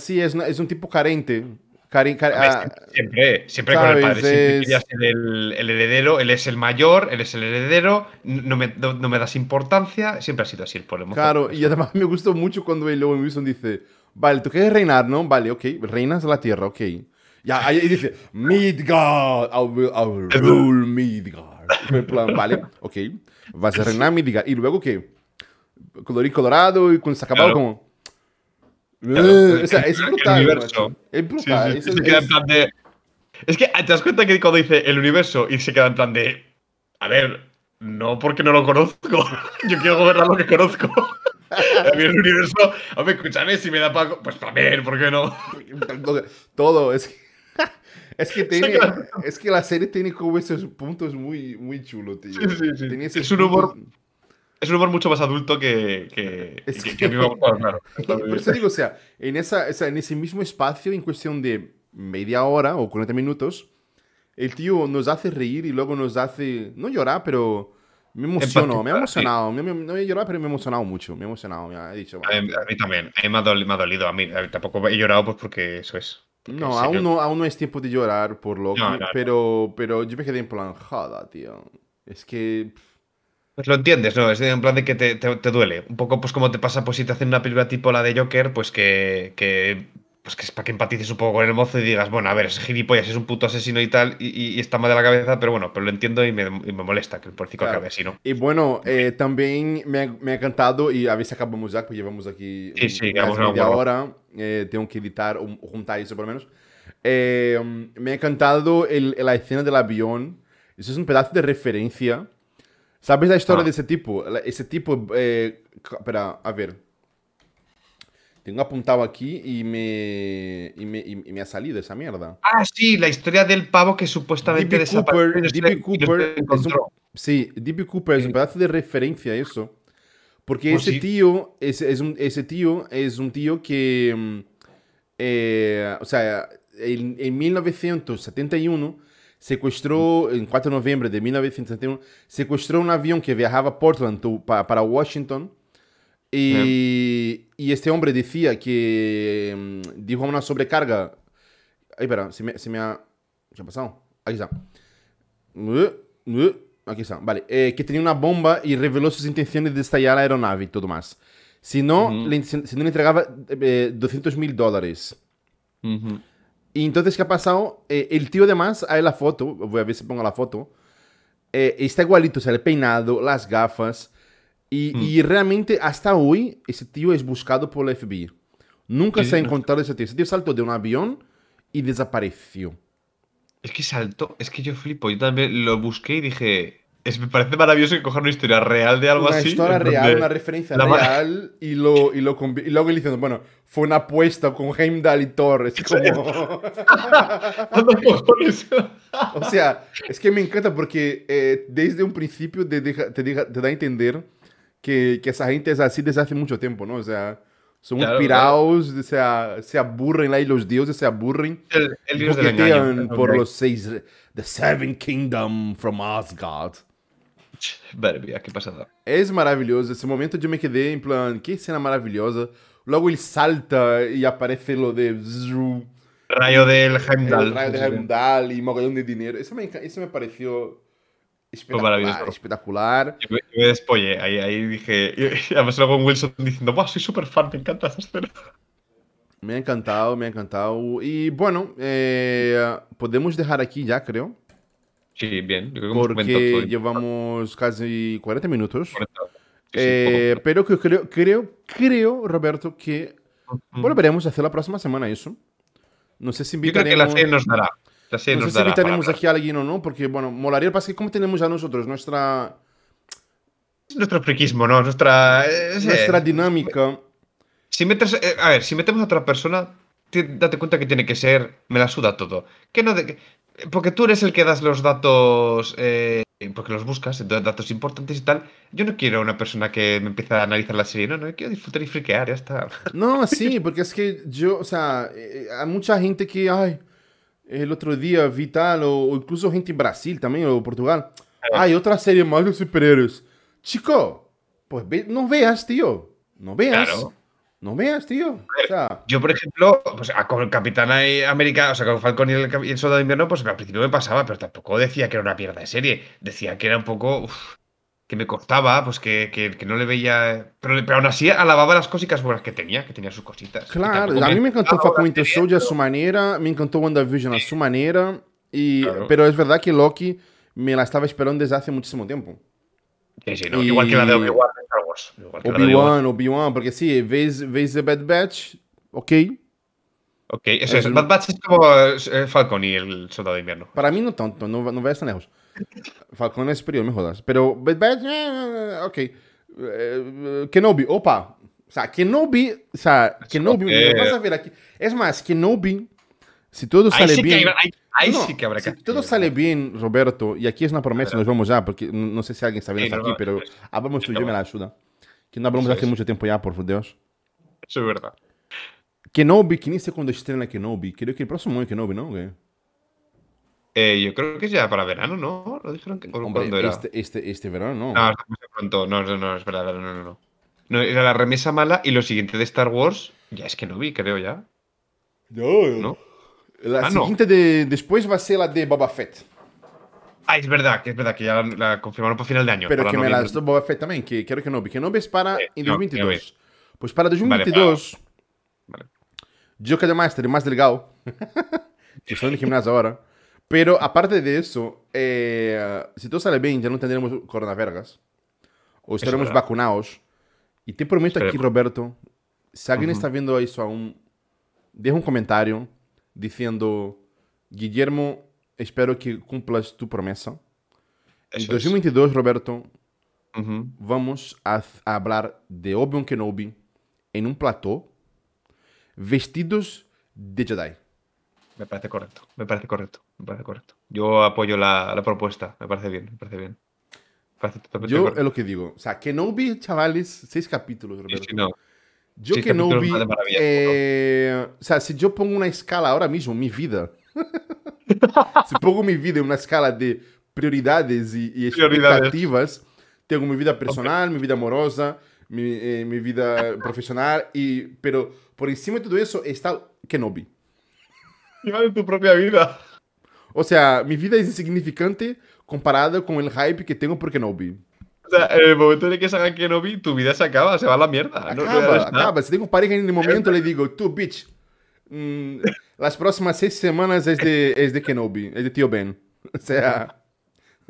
Sí, es un tipo carente. Ah, siempre, siempre con el padre. Siempre es... el, heredero, él es el mayor, él es el heredero, no me, das importancia. Siempre ha sido así el problema. Claro, y además me gustó mucho cuando el mismo Wilson dice: Vale, tú quieres reinar, ¿no? Vale, ok, reinas la tierra, ok. Ya, ahí dice: Midgard, I will, rule Midgard. plan, vale, ok, vas a reinar Midgard. Y luego, ¿qué? y colorado y con se acabó como eh, es brutal. brutal. que te das cuenta que cuando dice el universo y se queda en plan de. A ver, no porque no lo conozco. Yo quiero gobernar lo que conozco. A mí el universo. A escúchame, si me da pago. Pues para ver, ¿por qué no? Todo, es que. Es que, tiene, es que la serie tiene como esos puntos muy, muy chulos, tío. Sí, sí, sí. es un humor es un humor mucho más adulto que, que, es que, que a mí Por eso digo, o sea, en, esa, en ese mismo espacio, en cuestión de media hora o 40 minutos, el tío nos hace reír y luego nos hace, no llorar, pero me emocionó, me ha emocionado, no he llorado, pero me ha emocionado mucho, me ha emocionado, me ha dicho. a, mí, también, a mí me ha dolido, a, mí, tampoco he llorado pues porque eso es. no, aún no, aún es tiempo de llorar por lo pero, pero yo me quedé en plan, joda, tío, es que... Pues lo entiendes, ¿no? Es de un plan de que te, te, duele. Un poco pues como te pasa pues si te hacen una película tipo la de Joker, pues que, pues que es para que empatices un poco con el mozo y digas, bueno, a ver, es gilipollas, es un puto asesino y tal, y, está mal de la cabeza, pero bueno, pero lo entiendo y me, molesta que el porcico acabe así, ¿no? Y bueno, eh, también me ha, me encantado, y a ver si acabamos ya, que llevamos aquí sí, media hora, eh, tengo que editar o juntar eso por lo menos. Eh, me ha encantado el, la escena del avión, eso es un pedazo de referencia ¿Sabes la historia ah. de ese tipo? Ese tipo, eh, espera, a ver. Tengo apuntado aquí y me, y me, ha salido esa mierda. Ah, sí, la historia del pavo que supuestamente desapareció. Cooper, sí, D.B. Cooper es un pedazo de referencia a eso. Porque pues ese, tío, ese, es un, ese tío es un tío que, mm, eh, o sea, en, en 1971 sequestrou, em 4 de novembro de 1961, sequestrou um avião que viajava Portland para Washington. E, é. e este homem dizia que hum, dijo uma sobrecarga. aí espera, se, me, se minha. Já passou? Aqui está. Aqui está, vale. É, que tinha uma bomba e revelou suas intenções de estallar a aeronave e tudo mais. Se não, uhum. se, se não entregava eh, 200 mil dólares. Uhum. Y entonces, ¿qué ha pasado? Eh, el tío, además, hay la foto, voy a ver si pongo la foto. Eh, está igualito, o sea, el peinado, las gafas. Hmm. Y, realmente, hasta hoy, ese tío es buscado por la FBI. Nunca se ha encontrado ese tío. Ese tío saltó de un avión y desapareció. Es que saltó, es que yo flipo. Yo también lo busqué y dije, es, me parece maravilloso que cojan una historia real de algo así. Una historia real, una referencia real y lo, y, lo, y luego bueno, fue una apuesta con Heimdall y Torres. Como... o sea, es que me encanta porque eh, desde un principio te, te, te da a entender que, que, esa gente es así desde hace mucho tiempo, ¿no? O sea, son claro, piraos Se, se, aburren ahí los dioses, se aburren. El, dios por los seis, The Seven Kingdom from Asgard. Barbie, aqui passada. É maravilhoso, esse momento de me quedei em plan, que cena maravilhosa. Logo ele salta e aparece o de... Rayo del Heimdall. É, rayo del Heimdall e mogollón de dinero. isso me, isso me pareció espectacular. espectacular. Yo, me, me despollé, ahí, ahí dije... Y, además luego Wilson diciendo, wow, soy súper fan, me encanta esa escena. Me ha encantado, me ha encantado. Y bueno, eh, podemos dejar aquí ya, creo. Sí, bien. Yo porque llevamos casi 40 minutos. Eh, pero que creo, creo, creo, Roberto, que volveremos a hacer la próxima semana eso. No sé si invitaremos... Yo creo que la nos dará. La no sé si invitaremos aquí a alguien o no, porque, bueno, molaría. el que como tenemos a nosotros nuestra... Nuestro friquismo, ¿no? Nuestra... Eh, nuestra dinámica. Si metes, eh, a ver, si metemos a otra persona, date cuenta que tiene que ser, me la suda todo. Que no, porque tú eres el que das los datos, eh, porque los buscas, entonces datos importantes y tal. Yo no quiero una persona que me empiece a analizar la serie, no, no, yo quiero disfrutar y friquear, ya está. No, sí, porque es que yo, o sea, eh, hay mucha gente que, ay, el otro día vi tal, o, incluso gente en Brasil también, o Portugal. Hay otra serie más de superhéroes. Chico, pues no veas, tío, no veas. Claro. No veas, tío. Yo, por ejemplo, pues, con el Capitán América, o sea, con Falcon y el, Soldado de Invierno, pues al principio me pasaba, pero tampoco decía que era una pierda de serie. Decía que era un poco. que me costaba, pues que, que, no le veía. Pero, pero, aún así alababa las cositas buenas que tenía, que tenía sus cositas. Claro, a mí me, encantó Falcon Soldier a su manera, me encantó WandaVision a su manera, y, pero es verdad que Loki me la estaba esperando desde hace muchísimo tiempo igual que la de Obi-Wan Obi-Wan, Obi-Wan, porque sí, veis, veis Bad Batch, ok. Ok, eso es. Bad Batch es como Falcon y el Soldado de Invierno. Para mí no tanto, no, no veas tan lejos. Falcon es superior, me jodas. Pero Bad Batch, eh, eh, ok. Eh, Kenobi, opa. O sea, Kenobi, o sea, Kenobi, vas a ver aquí. Es más, Kenobi, si todo sale bien. Ahí sí que habrá que. Si todo sale bien, Roberto, y aquí es una promesa, nos vamos ya, porque no sé si alguien está viendo aquí, pero hablamos tú y yo, me la ayuda. Que no hablamos hace mucho tiempo ya, por Dios. Eso es verdad. Kenobi, ¿quién dice cuando estrena Kenobi? Creo que el próximo es Kenobi, ¿no? Eh, yo creo que es ya para verano, ¿no? Lo dijeron que. era? Este, este, este, verano, ¿no? No, pronto. No, no, es verdad, no, no, no. No, era la remesa mala y lo siguiente de Star Wars, ya es Kenobi, creo ya. No, no. La ah, siguiente de, después va a ser la de Boba Fett. Ah, es verdad, que es verdad, que ya la, confirmaron para final de año. Pero que me la dio Boba Fett también, que quiero que no, que no ves para en 2022. pues para 2022, vale, vale. yo además master más delgado, que estoy en el gimnasio ahora. Pero aparte de eso, eh, si todo sale bien, ya no tendremos Coronavergas. O estaremos vacunados. Y te prometo aquí, Roberto, si alguien está viendo eso aún, deja un comentario Diciendo, Guillermo, espero que cumplas tu promesa. en 2022, Roberto, vamos a, hablar de Obi-Wan Kenobi en un plató, vestidos de Jedi. Me parece correcto, me parece correcto, me parece correcto. Yo apoyo la, propuesta, me parece bien, me parece bien. Yo es lo que digo. O sea, Kenobi, chavales, seis capítulos, Roberto. Yo sí, Kenobi. eh, o sea, si yo pongo una escala ahora mismo, mi vida. si pongo mi vida en una escala de prioridades y, y expectativas, tenho tengo mi vida personal, okay. mi vida amorosa, mi, eh, mi vida profesional, y, pero por encima de todo eso está Kenobi. Y vale tu propia vida. O sea, mi vida es insignificante comparada con el hype que tengo por Kenobi. O sea, en el momento en el que salga Kenobi, tu vida se acaba, se va a la mierda. Acaba, no, no acaba. Si tengo pareja en el momento, le digo, tú, bitch, mm, las próximas seis semanas es de, es de Kenobi, es de tío Ben. O sea,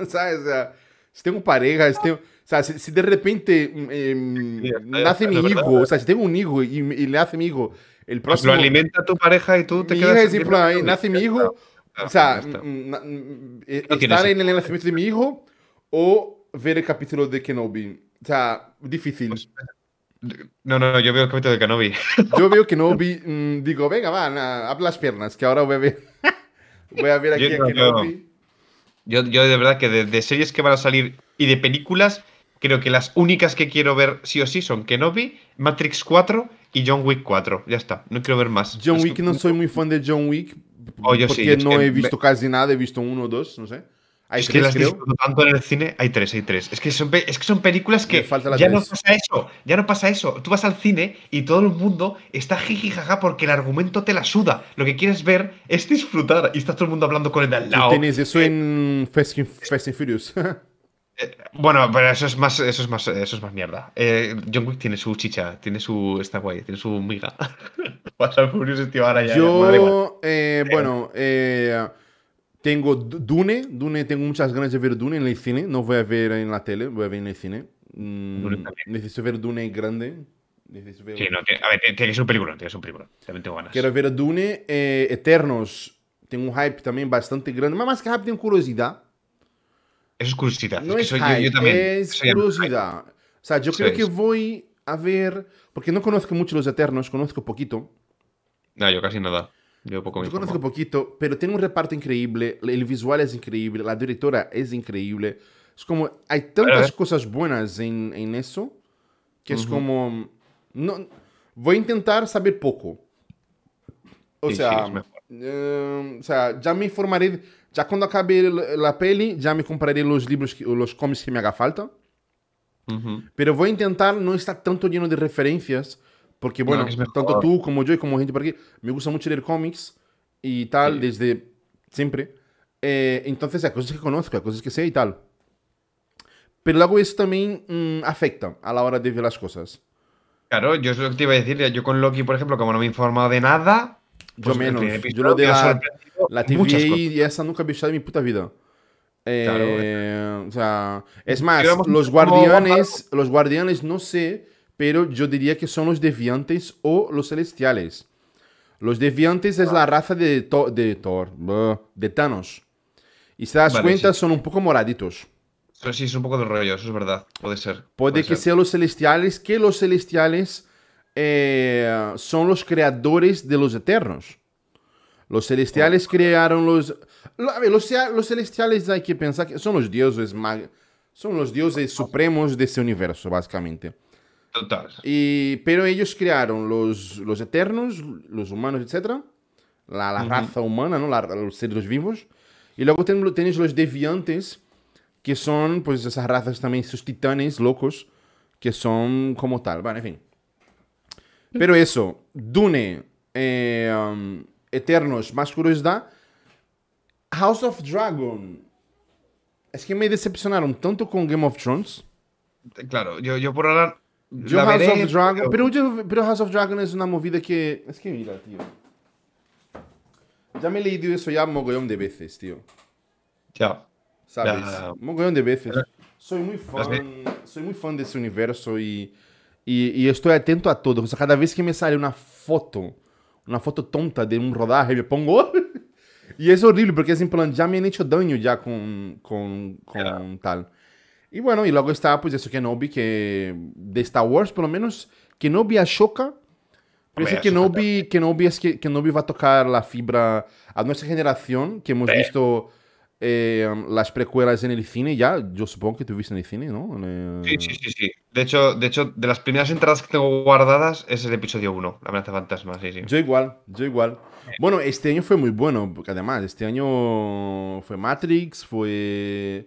¿sabes? O sea, si tengo pareja, si tengo... O sea, si, de repente mm, eh, em, nace mi hijo, o sea, si tengo un hijo y, y le hace mi hijo, el pues próximo... Lo alimenta a tu pareja y tú te mi quedas... Hija es y nace mi hijo, o sea, mm, eh, estar en el nacimiento de mi hijo o ver el capítulo de Kenobi. O sea, difícil. Pues, no, no, yo veo el capítulo de Kenobi. Yo veo Kenobi, mmm, digo, venga, va, na, las piernas, que ahora voy a ver, voy a ver aquí yo, a Kenobi. Yo, yo, de verdad que de, series que van a salir y de películas, creo que las únicas que quiero ver sí o sí son Kenobi, Matrix 4 y John Wick 4. Ya está, no quiero ver más. John Wick, no soy muy fan de John Wick, oh, yo porque no he visto casi nada, he visto uno o dos, no sé es que las en el cine. Hay tres, hay tres. Es que son, es que son películas que ya no pasa eso. Ya no pasa eso. Tú vas al cine y todo el mundo está jiji porque el argumento te la suda. Lo que quieres ver es disfrutar y está todo el mundo hablando con el de al lado. Tienes eso eh, en Fast and Furious. Eh, bueno, pero eso es más, eso es más, es más mierda. Eh, John Wick tiene su chicha, tiene su. está guay, tiene su miga. Vas a Furious, tío, ahora ya. Yo, bueno, bueno eh, tengo Dune, Dune, tengo muchas ganas de ver Dune en el cine, no voy a ver en la tele, voy a ver en el cine. Mm, necesito ver Dune grande. Sí, no, a ver, tienes un película, tienes un película, también tengo ganas. Quiero ver Dune, eh, Eternos, tengo un hype también bastante grande, más que hype tengo curiosidad. Eso es curiosidad. No es, hype, yo, también. Es curiosidad. O sea, yo creo que voy a ver, porque no conozco mucho los Eternos, conozco poquito. No, yo casi nada. Yo poco Yo conozco poquito, tem tiene un reparto increíble, el visual é increíble, la diretora é increíble. Es como, hay tantas cosas buenas en, en eso, que uh -huh. es como, no, voy a intentar saber poco. O sí, sea, sí, eh, o sea, ya me informaré, ya cuando acabe la peli, ya me compraré los libros, los cómics que me haga falta. Uh -huh. Pero voy a intentar no estar tanto lleno de referencias Porque bueno, tanto tú como yo y como gente por aquí, me gusta mucho leer cómics y tal desde siempre. Eh, entonces hay cosas que conozco, hay cosas que sé y tal. Pero luego eso también mm, afecta a la hora de ver las cosas. Claro, yo es lo que te iba a decir. Yo con Loki, por ejemplo, como no me he informado de nada... yo pues menos. Yo lo de la, la y esa nunca he visto en mi puta vida. Eh, claro, o sea, es más, los guardianes, los guardianes no sé pero yo diría que son los deviantes o los celestiales. Los deviantes es la raza de, de Thor, de Thanos. Y si te das cuenta, son un poco moraditos. Pero sí, es un poco de rollo, eso es verdad. Puede ser. Puede, que sean los celestiales, que los celestiales eh, son los creadores de los eternos. Los celestiales oh. crearon los... A Los, los celestiales hay que pensar que son los dioses, son los dioses oh. supremos de ese universo, básicamente. Total. Y, pero ellos crearon los, los eternos, los humanos, etc. La, la raza humana, ¿no? los seres vivos. Y luego tienes tenéis los deviantes, que son pues esas razas también, sus titanes locos, que son como tal. Bueno, en fin. Pero eso, Dune, eh, um, Eternos, más curiosidad. House of Dragon. Es que me decepcionaron tanto con Game of Thrones. Claro, yo, yo por hablar Yo la House of Dragon. Pero, pero, House of Dragon é uma movida que. Es que mira, tio. Já me he leído já ya mogollón de vezes, tio. Tchau. ¿Sabes? Ya. Mogollón de vezes. Soy muy fã, Soy muy fã de universo e e estou atento a todo. cada vez que me sale uma foto, uma foto tonta de um rodaje, me pongo. E é horrível porque é assim, já me han hecho daño com com com tal. Y bueno, y luego está pues eso Kenobi, que de Star Wars, por lo menos Kenobi Ashoka. pero que Kenobi, es que va a tocar la fibra a nuestra generación, que hemos visto eh, las precuelas en el cine ya. Yo supongo que tuviste en el cine, ¿no? Sí, sí, sí, sí. De hecho, de hecho, de las primeras entradas que tengo guardadas es el episodio 1, La amenaza fantasma, sí, sí. Yo igual, yo igual. Bueno, este año fue muy bueno, porque además, este año fue Matrix, fue...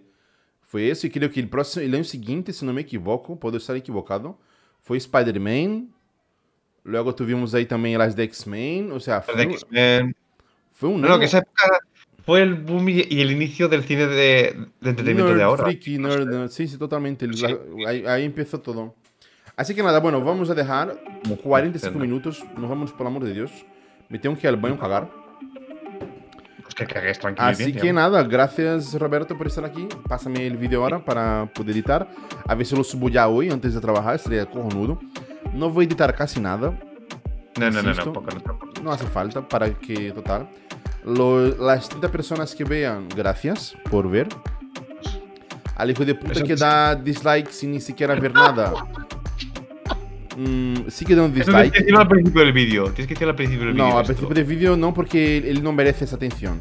Foi eso y creo que ele próximo, é el año siguiente, si no me equivoco, pode estar equivocado, Foi Spider-Man. Logo tuvimos aí também las de X-Men. O sea, foi, men Foi un año... que esa época foi o boom e o início del cine de, de nerd, de agora. Freaky, nerd, nerd. totalmente. Aí aí ahí, ahí empezó todo. Así que nada, bueno, vamos a dejar 45 minutos. Nos vamos, por amor de Deus. Me tenho que ir al banho cagar. Pues Así que nada, gracias Roberto por estar aquí. Pásame el vídeo ahora para poder editar. A ver si lo subo ya hoy antes de trabajar, Sería cojonudo. No voy a editar casi nada. No, no, no, no, no, hace falta para que, total. las 30 personas que vean, gracias por ver. Al hijo de puta que da dislike sin ni siquiera ver nada. Mm, sí que da un dislike. Tienes que decirlo al principio del vídeo. Tienes que decirlo al principio del vídeo. No, al principio del vídeo no, porque él no merece esa atención.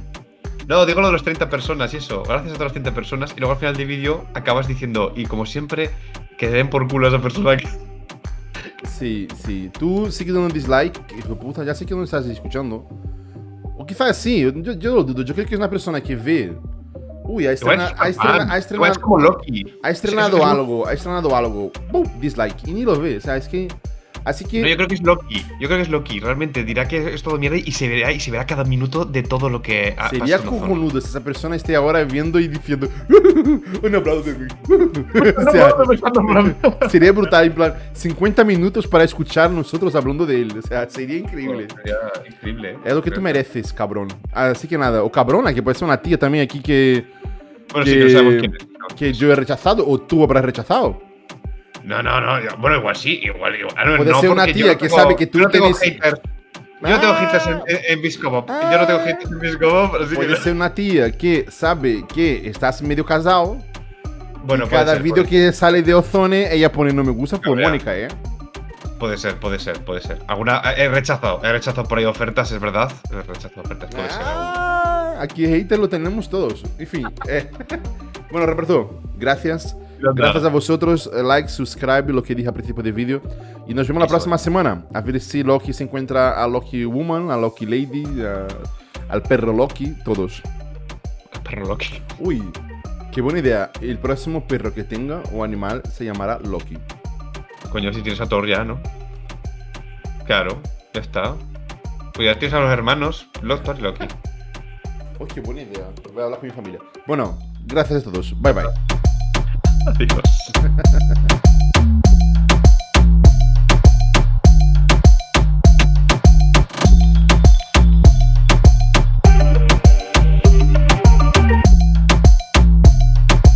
No, digo lo de las 30 personas y eso. Gracias a todas las 30 personas. Y luego al final del vídeo acabas diciendo, y como siempre, que den por culo a esa persona que. Sí, sí. Tú sí que dando un dislike. Hijo puta, ya sé que no estás escuchando. O quizás sí Yo lo dudo, yo creo que es una persona que ve Uy, ahí estrena, ahí estrena, ahí estrena, ahí estrena, ahí estrena, ahí estrena, ahí estrena, ahí estrena, ahí estrena, ahí Así que. yo creo que es Loki. Yo creo que es Loki. Realmente dirá que es todo mierda y se verá, y se verá cada minuto de todo lo que ha Sería cojonudo si esa persona esté ahora viendo y diciendo. Un aplauso de mí. sería brutal. 50 minutos para escuchar nosotros hablando de él. O sea, sería increíble. Oh, sería increíble. ¿eh? Es lo que tú mereces, cabrón. Así que nada. O cabrona, que puede ser una tía también aquí que. no Que yo he rechazado o tú habrás rechazado. No, no, no. Bueno, igual sí, igual, Puede ser una tía que sabe que tú no tengo tienes... Ah. Yo no tengo haters en, en, Biscobop. yo no tengo haters en Biscobop. Puede ser una tía que sabe que estás medio casado. Bueno, y cada vídeo que sale de Ozone, ella pone no me gusta por Mónica, ¿eh? Puede ser, puede ser, puede ser. Alguna, eh, he rechazado, he rechazado por ahí ofertas, es verdad. He rechazado ofertas, puede ser. Ah, aquí hater lo tenemos todos. En fin. Eh. bueno, Roberto, gracias. Gracias a vosotros, eh, like, subscribe, lo que dije al principio del vídeo. Y nos vemos la próxima semana. A ver si Loki se encuentra a Loki Woman, a Loki Lady, al perro Loki, todos. Al perro Loki. Uy, qué buena idea. El próximo perro que tenga o animal se llamará Loki. Coño, si tienes a Thor ya, ¿no? Claro, ya está. Pues ya tienes a los hermanos, Thor Loki. Uy, oh, qué buena idea. Voy a hablar con mi familia. Bueno, gracias a todos. Bye bye. Adiós.